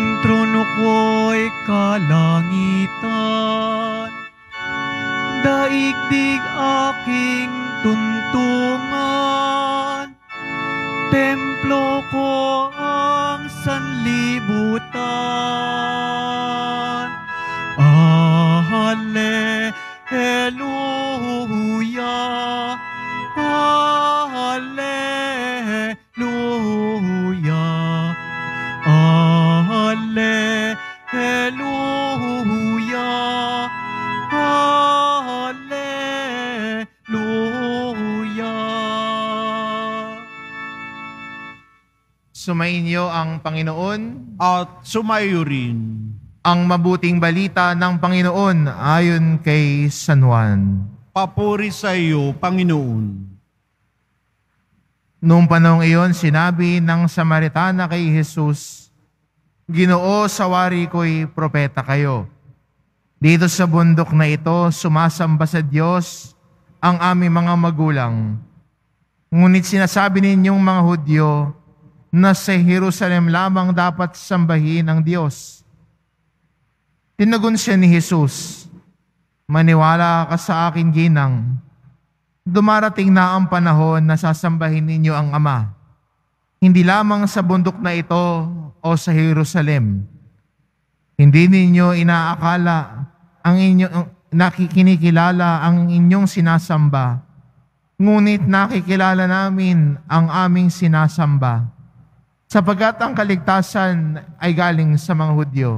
Ang trono ko'y kalangitan, daigdig aking tuntungan. Templo ko ang sanlibutan. Sumainyo ang Panginoon at sumayo rin ang mabuting balita ng Panginoon ayon kay San Juan. Papuri sa iyo, Panginoon. Noong panahong iyon, sinabi ng Samaritana kay Jesus, Ginoo, sawari ko'y propeta kayo. Dito sa bundok na ito, sumasamba sa Diyos ang aming mga magulang. Ngunit sinasabi ninyong mga Hudyo, na sa Jerusalem lamang dapat sambahin ang Diyos. Tinagon siya ni Jesus, Maniwala ka sa akin, ginang. Dumarating na ang panahon na sasambahin ninyo ang Ama, hindi lamang sa bundok na ito o sa Jerusalem. Hindi ninyo inaakala ang inyong nakikinikilala ang inyong sinasamba, ngunit nakikilala namin ang aming sinasamba Sapagat ang kaligtasan ay galing sa mga Hudyo.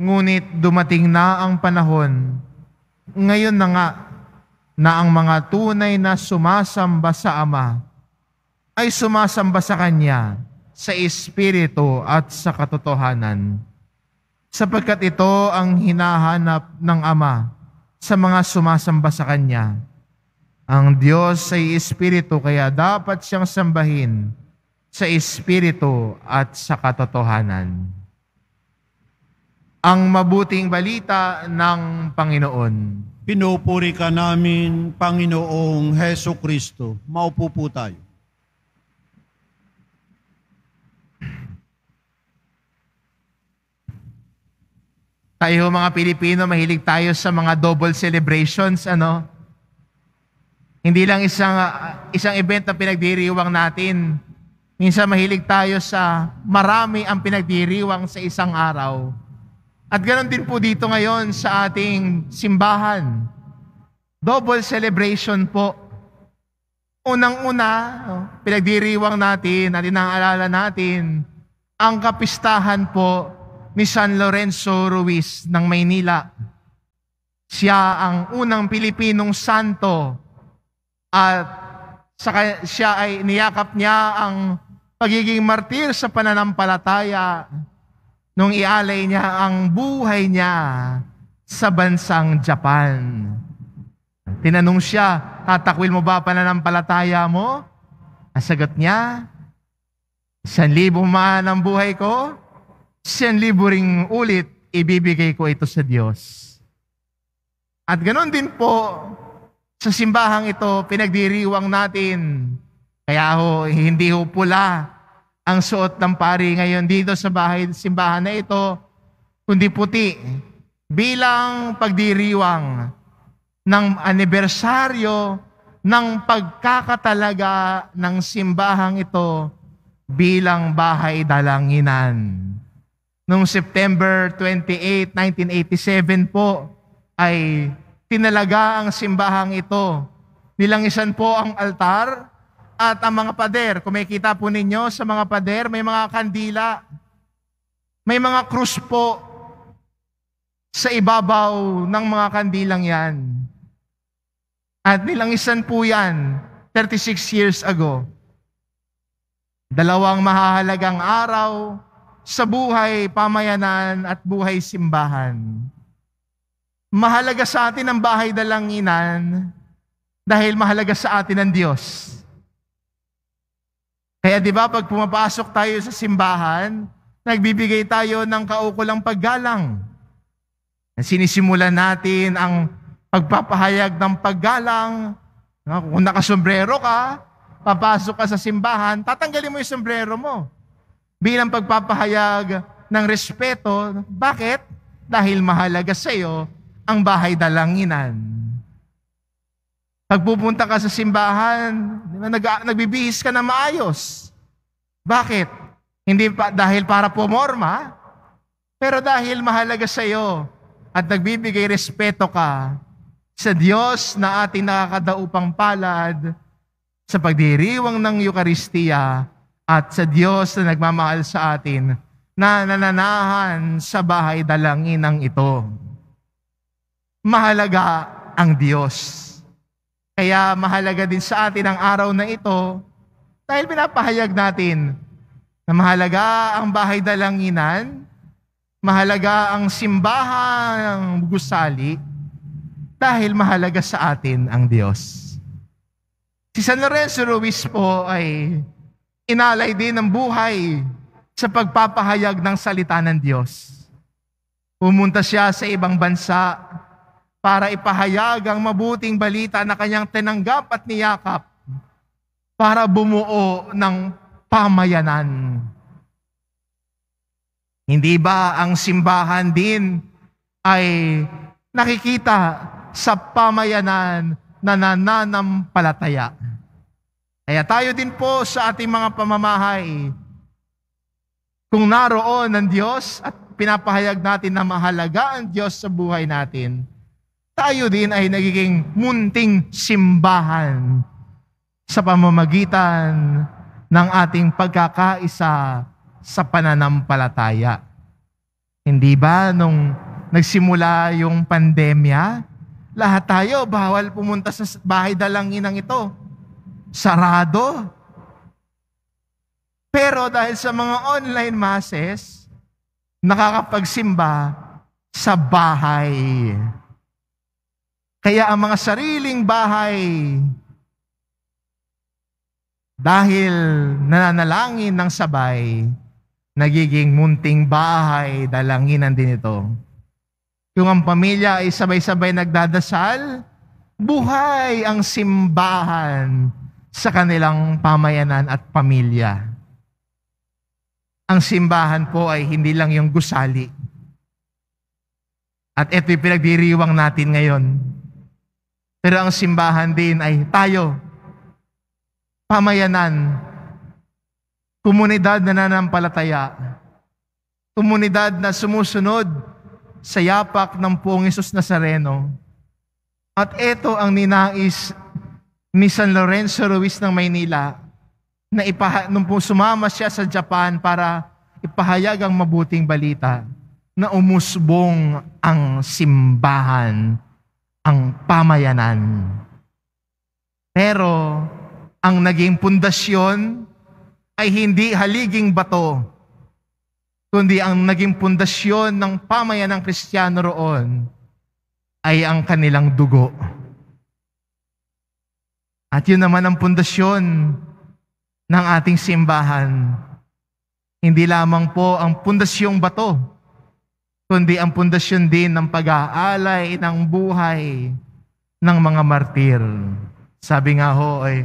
Ngunit dumating na ang panahon, ngayon na nga, na ang mga tunay na sumasamba sa Ama ay sumasamba sa Kanya sa Espiritu at sa katotohanan. Sapagkat ito ang hinahanap ng Ama sa mga sumasamba sa Kanya. Ang Diyos ay Espiritu kaya dapat siyang sambahin sa Espiritu at sa katotohanan. Ang mabuting balita ng Panginoon. Pinupuri ka namin, Panginoong Heso Kristo. Maupo po tayo. Tayo mga Pilipino, mahilig tayo sa mga double celebrations, ano? Hindi lang isang ah, isang event na pinagdiriwang natin, Minsan mahilig tayo sa marami ang pinagdiriwang sa isang araw. At ganoon din po dito ngayon sa ating simbahan. Double celebration po. Unang-una, pinagdiriwang natin at inaalala natin ang kapistahan po ni San Lorenzo Ruiz ng Maynila. Siya ang unang Pilipinong santo at saka siya ay niyakap niya ang pagiging martir sa pananampalataya nung ialay niya ang buhay niya sa bansang Japan. Tinanong siya, tatakwil mo ba pananampalataya mo? Ang sagot niya, isang libo man ang buhay ko, isang libo ring ulit ibibigay ko ito sa Diyos. At ganoon din po, sa simbahang ito, pinagdiriwang natin. Kaya ho, hindi ho pula ang suot ng pari ngayon dito sa bahay simbahan na ito, kundi puti bilang pagdiriwang ng anibersaryo ng pagkakatalaga ng simbahang ito bilang bahay dalanginan. Noong September 28, 1987 po ay tinalaga ang simbahang ito. Nilangisan po ang altar, at ang mga pader. Kung may kita po ninyo sa mga pader, may mga kandila, may mga krus po sa ibabaw ng mga kandilang yan. At nilangisan po yan 36 years ago. Dalawang mahalagang araw sa buhay pamayanan at buhay simbahan. Mahalaga sa atin ang bahay dalanginan dahil mahalaga sa atin ang Diyos. Kaya di ba pag pumapasok tayo sa simbahan, nagbibigay tayo ng kaukulang paggalang. Sinisimulan natin ang pagpapahayag ng paggalang. Kung nakasombrero ka, papasok ka sa simbahan, tatanggalin mo yung sombrero mo. Bilang pagpapahayag ng respeto, bakit? Dahil mahalaga sa iyo ang bahay dalanginan. Pagpupunta ka sa simbahan, nag, nagbibihis ka na maayos. Bakit? Hindi pa, dahil para pumorma, pero dahil mahalaga sa iyo at nagbibigay respeto ka sa Diyos na ating nakakadaupang palad sa pagdiriwang ng Eukaristiya at sa Diyos na nagmamahal sa atin na nananahan sa bahay dalangin dalanginang ito. Mahalaga ang Diyos. Kaya mahalaga din sa atin ang araw na ito dahil pinapahayag natin na mahalaga ang bahay dalanginan, mahalaga ang simbahan ng gusali, dahil mahalaga sa atin ang Diyos. Si San Lorenzo Ruiz po ay inalay din ng buhay sa pagpapahayag ng salita ng Diyos. Pumunta siya sa ibang bansa para ipahayag ang mabuting balita na kanyang tinanggap at niyakap para bumuo ng pamayanan. Hindi ba ang simbahan din ay nakikita sa pamayanan na nananampalataya? Kaya tayo din po sa ating mga pamamahay, kung naroon ang Diyos at pinapahayag natin na mahalaga ang Diyos sa buhay natin, tayo din ay nagiging munting simbahan sa pamamagitan ng ating pagkakaisa sa pananampalataya. Hindi ba nung nagsimula yung pandemya, lahat tayo bawal pumunta sa bahay dalangin ng ito. Sarado. Pero dahil sa mga online masses, nakakapagsimba sa bahay. Kaya ang mga sariling bahay, dahil nananalangin ng sabay, nagiging munting bahay, dalanginan din ito. Kung ang pamilya ay sabay-sabay nagdadasal, buhay ang simbahan sa kanilang pamayanan at pamilya. Ang simbahan po ay hindi lang yung gusali. At ito'y pinagdiriwang natin ngayon pero ang simbahan din ay tayo, pamayanan, komunidad na nanampalataya, komunidad na sumusunod sa yapak ng puong Isus Nazareno. At ito ang ninais ni San Lorenzo Ruiz ng Maynila na ipaha, nung sumama siya sa Japan para ipahayag ang mabuting balita na umusbong ang simbahan ang pamayanan. Pero ang naging pundasyon ay hindi haliging bato, kundi ang naging pundasyon ng ng Kristiyano roon ay ang kanilang dugo. At yun naman ang pundasyon ng ating simbahan. Hindi lamang po ang pundasyong bato, kundi ang pundasyon din ng pag-aalay ng buhay ng mga martir. Sabi nga ho, ay, eh,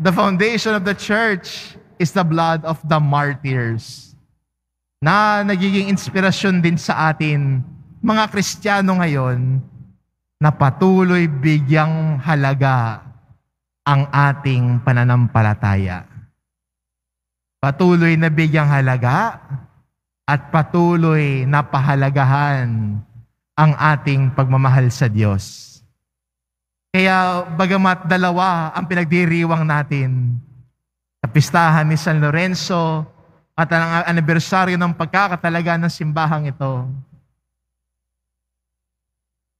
the foundation of the church is the blood of the martyrs na nagiging inspirasyon din sa atin, mga Kristiyano ngayon, na patuloy bigyang halaga ang ating pananampalataya. Patuloy na bigyang halaga at patuloy na pahalagahan ang ating pagmamahal sa Diyos. Kaya bagamat dalawa ang pinagdiriwang natin, sa pistahan ni San Lorenzo at ang anibersaryo ng pagkakatalaga ng simbahang ito,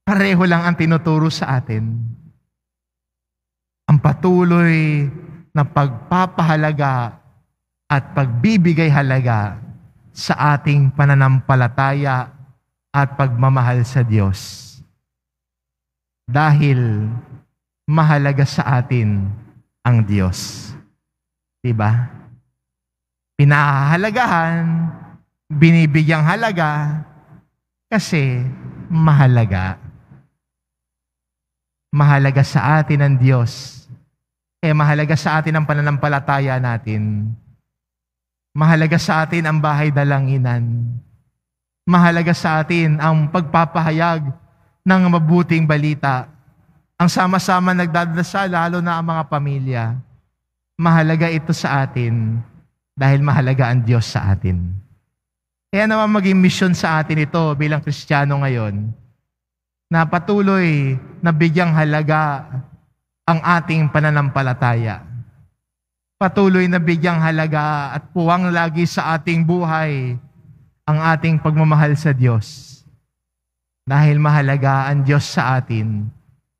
pareho lang ang tinuturo sa atin. Ang patuloy na pagpapahalaga at pagbibigay halaga sa ating pananampalataya at pagmamahal sa Diyos. Dahil mahalaga sa atin ang Diyos. 'Di ba? Pinahahalagahan, binibigyang halaga kasi mahalaga. Mahalaga sa atin ang Diyos. Eh mahalaga sa atin ang pananampalataya natin Mahalaga sa atin ang bahay dalanginan. Mahalaga sa atin ang pagpapahayag ng mabuting balita. Ang sama-sama nagdadasal, lalo na ang mga pamilya. Mahalaga ito sa atin dahil mahalaga ang Diyos sa atin. Kaya naman maging misyon sa atin ito bilang Kristiyano ngayon na patuloy na bigyang halaga ang ating pananampalataya patuloy na bigyang halaga at puwang lagi sa ating buhay ang ating pagmamahal sa Diyos. Dahil mahalaga ang Diyos sa atin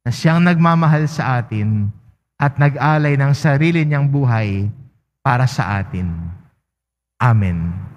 na siyang nagmamahal sa atin at nag-alay ng sarili niyang buhay para sa atin. Amen.